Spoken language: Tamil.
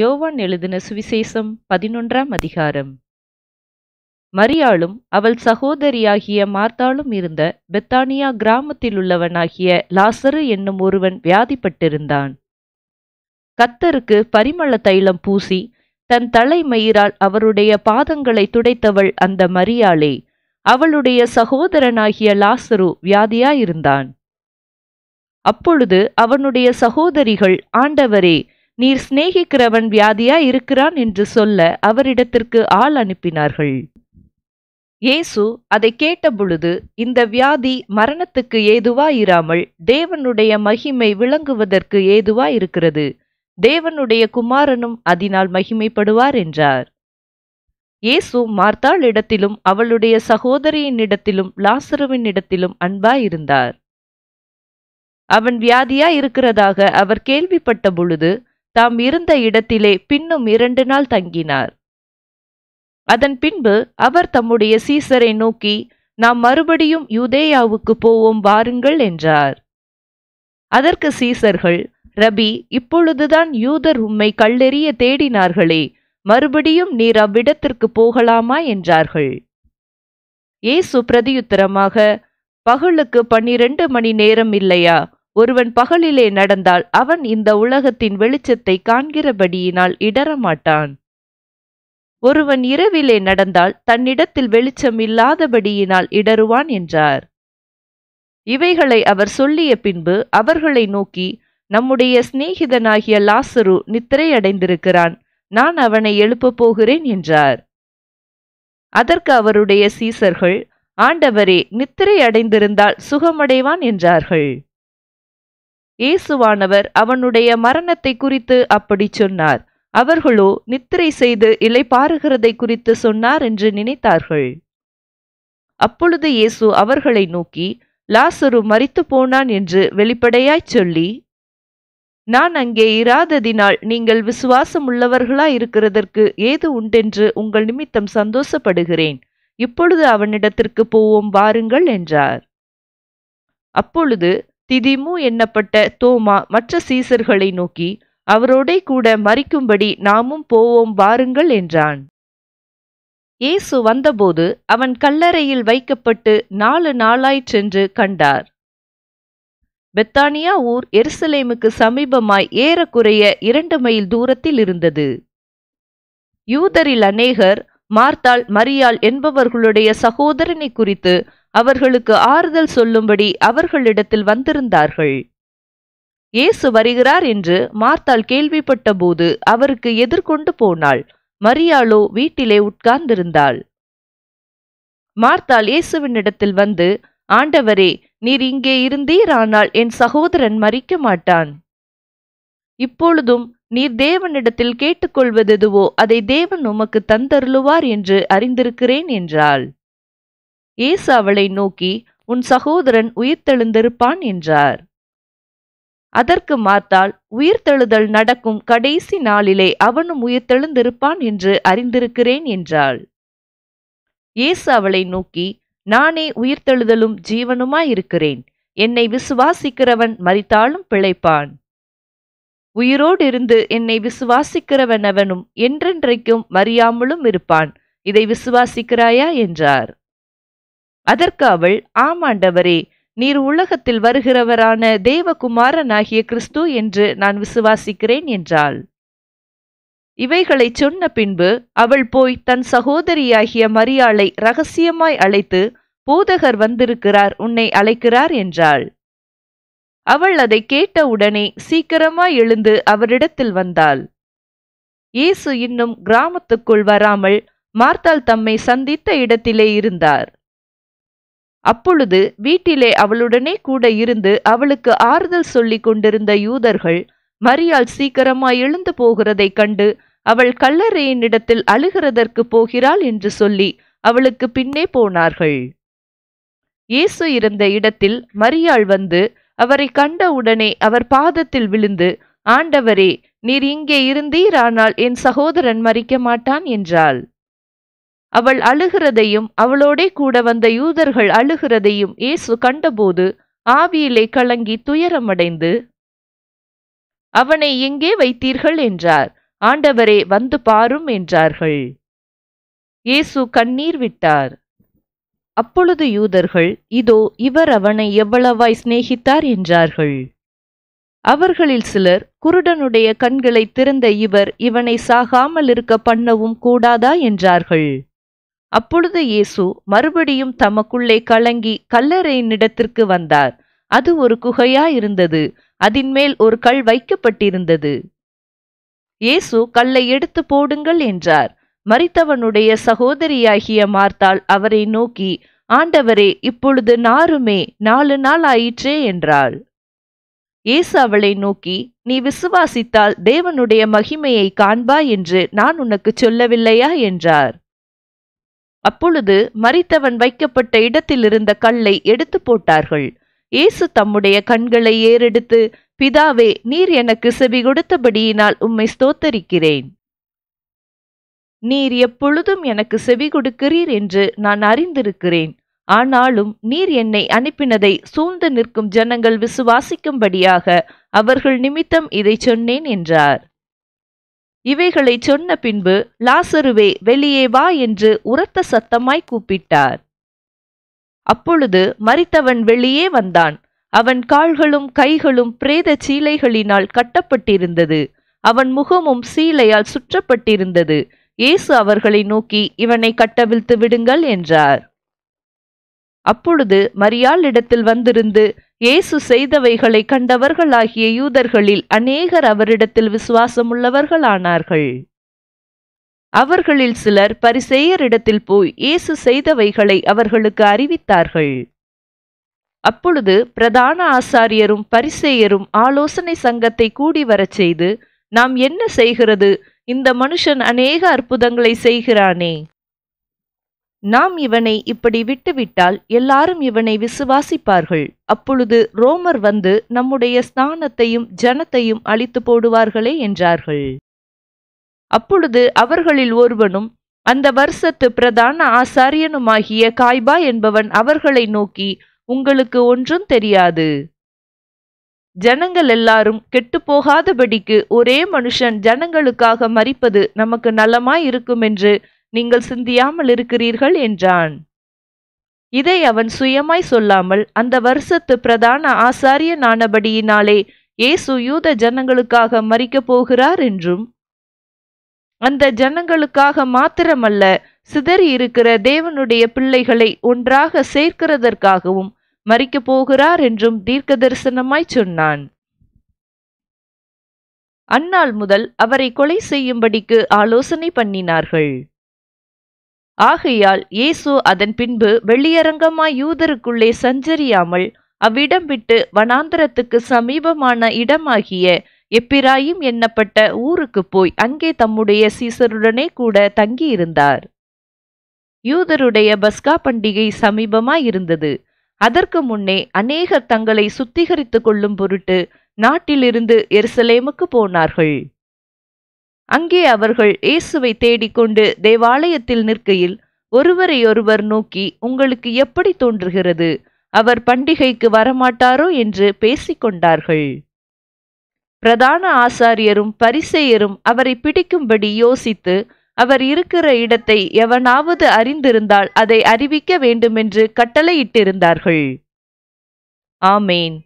யோவான் எழுதின சுவிசேஷம் பதினொன்றாம் அதிகாரம் மரியாளும் அவள் சகோதரியாகிய மார்த்தாளும் இருந்த பெத்தானியா கிராமத்தில் உள்ளவனாகிய லாசரு என்னும் ஒருவன் வியாதிப்பட்டிருந்தான் கத்தருக்கு பரிமள தைலம் பூசி தன் தலைமயிரால் அவருடைய பாதங்களை துடைத்தவள் அந்த மரியாளே அவளுடைய சகோதரனாகிய லாசரு வியாதியாயிருந்தான் அப்பொழுது அவனுடைய சகோதரிகள் ஆண்டவரே நீர் சிநேகிக்கிறவன் வியாதியா இருக்கிறான் என்று சொல்ல அவரிடத்திற்கு ஆள் அனுப்பினார்கள் இயேசு அதை கேட்டபொழுது இந்த வியாதி மரணத்துக்கு ஏதுவாயிராமல் தேவனுடைய மகிமை விளங்குவதற்கு ஏதுவாயிருக்கிறது தேவனுடைய குமாரனும் அதனால் மகிமைப்படுவார் என்றார் இயேசு இடத்திலும் அவளுடைய சகோதரியின் இடத்திலும் லாசருவின் இடத்திலும் அன்பாயிருந்தார் அவன் வியாதியா இருக்கிறதாக அவர் கேள்விப்பட்ட பொழுது தாம் இருந்த இடத்திலே பின்னும் இரண்டு நாள் தங்கினார் அதன் பின்பு அவர் தம்முடைய சீசரை நோக்கி நாம் மறுபடியும் யூதேயாவுக்கு போவோம் வாருங்கள் என்றார் அதற்கு சீசர்கள் ரபி இப்பொழுதுதான் யூதர் உம்மை கல்லெறிய தேடினார்களே மறுபடியும் நீர் அவ்விடத்திற்கு போகலாமா என்றார்கள் ஏசு பிரதியுத்தரமாக பகலுக்கு பன்னிரண்டு மணி நேரம் இல்லையா ஒருவன் பகலிலே நடந்தால் அவன் இந்த உலகத்தின் வெளிச்சத்தை காண்கிறபடியினால் இடரமாட்டான் ஒருவன் இரவிலே நடந்தால் தன்னிடத்தில் வெளிச்சம் இல்லாதபடியினால் இடருவான் என்றார் இவைகளை அவர் சொல்லிய பின்பு அவர்களை நோக்கி நம்முடைய சிநேகிதனாகிய லாசரு நித்திரையடைந்திருக்கிறான் நான் அவனை எழுப்பப் போகிறேன் என்றார் அதற்கு அவருடைய சீசர்கள் ஆண்டவரே நித்திரை அடைந்திருந்தால் சுகமடைவான் என்றார்கள் இயேசுவானவர் அவனுடைய மரணத்தை குறித்து அப்படி சொன்னார் அவர்களோ நித்திரை செய்து பாருகிறதை குறித்து சொன்னார் என்று நினைத்தார்கள் அப்பொழுது இயேசு அவர்களை நோக்கி லாசரு மறித்து போனான் என்று வெளிப்படையாய்ச் சொல்லி நான் அங்கே இராததினால் நீங்கள் விசுவாசம் இருக்கிறதற்கு ஏது உண்டென்று உங்கள் நிமித்தம் சந்தோஷப்படுகிறேன் இப்பொழுது அவனிடத்திற்கு போவோம் வாருங்கள் என்றார் அப்பொழுது திதிமு எண்ணப்பட்ட தோமா மற்ற சீசர்களை நோக்கி அவரோடே கூட மறிக்கும்படி நாமும் போவோம் வாருங்கள் என்றான் இயேசு வந்தபோது அவன் கல்லறையில் வைக்கப்பட்டு நாலு நாளாய்ச் சென்று கண்டார் பெத்தானியா ஊர் எருசலேமுக்கு சமீபமாய் ஏறக்குறைய இரண்டு மைல் தூரத்தில் இருந்தது யூதரில் அநேகர் மார்த்தாள் மரியாள் என்பவர்களுடைய சகோதரனை குறித்து அவர்களுக்கு ஆறுதல் சொல்லும்படி அவர்களிடத்தில் வந்திருந்தார்கள் இயேசு வருகிறார் என்று மார்த்தாள் கேள்விப்பட்ட போது அவருக்கு எதிர்கொண்டு போனாள் மரியாளோ வீட்டிலே உட்கார்ந்திருந்தாள் மார்த்தாள் இயேசுவினிடத்தில் வந்து ஆண்டவரே நீர் இங்கே இருந்தீரானால் என் சகோதரன் மறிக்க மாட்டான் இப்பொழுதும் நீர் தேவனிடத்தில் கேட்டுக்கொள்வதெதுவோ அதை தேவன் உமக்கு தந்தருளுவார் என்று அறிந்திருக்கிறேன் என்றாள் இயேசு அவளை நோக்கி உன் சகோதரன் உயிர்த்தெழுந்திருப்பான் என்றார் அதற்கு மாத்தால் உயிர்த்தெழுதல் நடக்கும் கடைசி நாளிலே அவனும் உயிர்த்தெழுந்திருப்பான் என்று அறிந்திருக்கிறேன் என்றாள் இயேசு அவளை நோக்கி நானே உயிர்த்தெழுதலும் ஜீவனுமாயிருக்கிறேன் என்னை விசுவாசிக்கிறவன் மறித்தாலும் பிழைப்பான் உயிரோடு இருந்து என்னை விசுவாசிக்கிறவனவனும் என்றென்றைக்கும் மறியாமலும் இருப்பான் இதை விசுவாசிக்கிறாயா என்றார் அதற்கு அவள் ஆமாண்டவரே நீர் உலகத்தில் வருகிறவரான தேவகுமாரனாகிய கிறிஸ்து என்று நான் விசுவாசிக்கிறேன் என்றாள் இவைகளை சொன்ன பின்பு அவள் போய் தன் சகோதரியாகிய மரியாளை ரகசியமாய் அழைத்து போதகர் வந்திருக்கிறார் உன்னை அழைக்கிறார் என்றாள் அவள் அதை கேட்டவுடனே சீக்கிரமாய் எழுந்து அவரிடத்தில் வந்தாள் இயேசு இன்னும் கிராமத்துக்குள் வராமல் மார்த்தால் தம்மை சந்தித்த இடத்திலே இருந்தார் அப்பொழுது வீட்டிலே அவளுடனே கூட இருந்து அவளுக்கு ஆறுதல் சொல்லி கொண்டிருந்த யூதர்கள் மரியாள் சீக்கிரமாய் எழுந்து போகிறதை கண்டு அவள் கல்லறையினிடத்தில் அழுகிறதற்கு போகிறாள் என்று சொல்லி அவளுக்கு பின்னே போனார்கள் இயேசு இருந்த இடத்தில் மரியாள் வந்து அவரை கண்டவுடனே அவர் பாதத்தில் விழுந்து ஆண்டவரே நீர் இங்கே இருந்தீரானால் என் சகோதரன் மறிக்க மாட்டான் என்றாள் அவள் அழுகிறதையும் அவளோடே கூட வந்த யூதர்கள் அழுகிறதையும் இயேசு கண்டபோது ஆவியிலே கலங்கி துயரமடைந்து அவனை எங்கே வைத்தீர்கள் என்றார் ஆண்டவரே வந்து பாரும் என்றார்கள் இயேசு கண்ணீர் விட்டார் அப்பொழுது யூதர்கள் இதோ இவர் அவனை எவ்வளவாய் சிநேகித்தார் என்றார்கள் அவர்களில் சிலர் குருடனுடைய கண்களை திறந்த இவர் இவனை சாகாமல் இருக்க பண்ணவும் கூடாதா என்றார்கள் அப்பொழுது இயேசு மறுபடியும் தமக்குள்ளே கலங்கி கல்லறையினிடத்திற்கு வந்தார் அது ஒரு குகையா இருந்தது மேல் ஒரு கல் வைக்கப்பட்டிருந்தது இயேசு கல்லை எடுத்து போடுங்கள் என்றார் மறித்தவனுடைய சகோதரியாகிய மார்த்தாள் அவரை நோக்கி ஆண்டவரே இப்பொழுது நாருமே நாலு நாள் ஆயிற்றே என்றாள் இயேசு அவளை நோக்கி நீ விசுவாசித்தால் தேவனுடைய மகிமையை காண்பா என்று நான் உனக்கு சொல்லவில்லையா என்றார் அப்பொழுது மறித்தவன் வைக்கப்பட்ட இடத்தில் இருந்த கல்லை எடுத்து போட்டார்கள் இயேசு தம்முடைய கண்களை ஏறெடுத்து பிதாவே நீர் எனக்கு செவி கொடுத்தபடியினால் உம்மை ஸ்தோத்தரிக்கிறேன் நீர் எப்பொழுதும் எனக்கு செவி கொடுக்கிறீர் என்று நான் அறிந்திருக்கிறேன் ஆனாலும் நீர் என்னை அனுப்பினதை சூழ்ந்து நிற்கும் ஜனங்கள் விசுவாசிக்கும்படியாக அவர்கள் நிமித்தம் இதை சொன்னேன் என்றார் இவைகளை சொன்ன பின்பு லாசருவே வெளியே வா என்று உரத்த சத்தமாய் கூப்பிட்டார் அப்பொழுது மறித்தவன் வெளியே வந்தான் அவன் கால்களும் கைகளும் பிரேத சீலைகளினால் கட்டப்பட்டிருந்தது அவன் முகமும் சீலையால் சுற்றப்பட்டிருந்தது இயேசு அவர்களை நோக்கி இவனை கட்டவிழ்த்து விடுங்கள் என்றார் அப்பொழுது மரியாளிடத்தில் வந்திருந்து இயேசு செய்தவைகளை கண்டவர்களாகிய யூதர்களில் அநேகர் அவரிடத்தில் விசுவாசமுள்ளவர்களானார்கள் அவர்களில் சிலர் பரிசெயரிடத்தில் போய் இயேசு செய்தவைகளை அவர்களுக்கு அறிவித்தார்கள் அப்பொழுது பிரதான ஆசாரியரும் பரிசெயரும் ஆலோசனை சங்கத்தை கூடி வரச் செய்து நாம் என்ன செய்கிறது இந்த மனுஷன் அநேக அற்புதங்களை செய்கிறானே நாம் இவனை இப்படி விட்டுவிட்டால் எல்லாரும் இவனை விசுவாசிப்பார்கள் அப்பொழுது ரோமர் வந்து நம்முடைய ஸ்நானத்தையும் ஜனத்தையும் அழித்து போடுவார்களே என்றார்கள் அப்பொழுது அவர்களில் ஒருவனும் அந்த வருஷத்து பிரதான ஆசாரியனுமாகிய காய்பா என்பவன் அவர்களை நோக்கி உங்களுக்கு ஒன்றும் தெரியாது ஜனங்கள் எல்லாரும் கெட்டுப்போகாதபடிக்கு ஒரே மனுஷன் ஜனங்களுக்காக மறிப்பது நமக்கு நலமாயிருக்கும் என்று நீங்கள் சிந்தியாமல் இருக்கிறீர்கள் என்றான் இதை அவன் சுயமாய் சொல்லாமல் அந்த வருஷத்து பிரதான ஆசாரிய நானபடியினாலே இயேசு யூத ஜனங்களுக்காக மறிக்கப் போகிறார் என்றும் அந்த ஜனங்களுக்காக மாத்திரமல்ல சிதறி இருக்கிற தேவனுடைய பிள்ளைகளை ஒன்றாக சேர்க்கிறதற்காகவும் மறிக்கப் போகிறார் என்றும் தீர்க்க தரிசனமாய் சொன்னான் அந்நாள் முதல் அவரை கொலை செய்யும்படிக்கு ஆலோசனை பண்ணினார்கள் ஆகையால் இயேசு அதன் பின்பு வெளியரங்கமாய் யூதருக்குள்ளே சஞ்சரியாமல் அவ்விடம் விட்டு வனாந்தரத்துக்கு சமீபமான இடமாகிய எப்பிராயும் எண்ணப்பட்ட ஊருக்கு போய் அங்கே தம்முடைய சீசருடனே கூட தங்கியிருந்தார் யூதருடைய பஸ்கா பண்டிகை சமீபமாயிருந்தது அதற்கு முன்னே அநேகர் தங்களை சுத்திகரித்து கொள்ளும் பொருட்டு நாட்டிலிருந்து எருசலேமுக்கு போனார்கள் அங்கே அவர்கள் இயேசுவை தேடிக்கொண்டு தேவாலயத்தில் நிற்கையில் ஒருவரையொருவர் நோக்கி உங்களுக்கு எப்படி தோன்றுகிறது அவர் பண்டிகைக்கு வரமாட்டாரோ என்று பேசிக்கொண்டார்கள் பிரதான ஆசாரியரும் பரிசேயரும் அவரை பிடிக்கும்படி யோசித்து அவர் இருக்கிற இடத்தை எவனாவது அறிந்திருந்தால் அதை அறிவிக்க வேண்டுமென்று கட்டளையிட்டிருந்தார்கள் ஆமேன்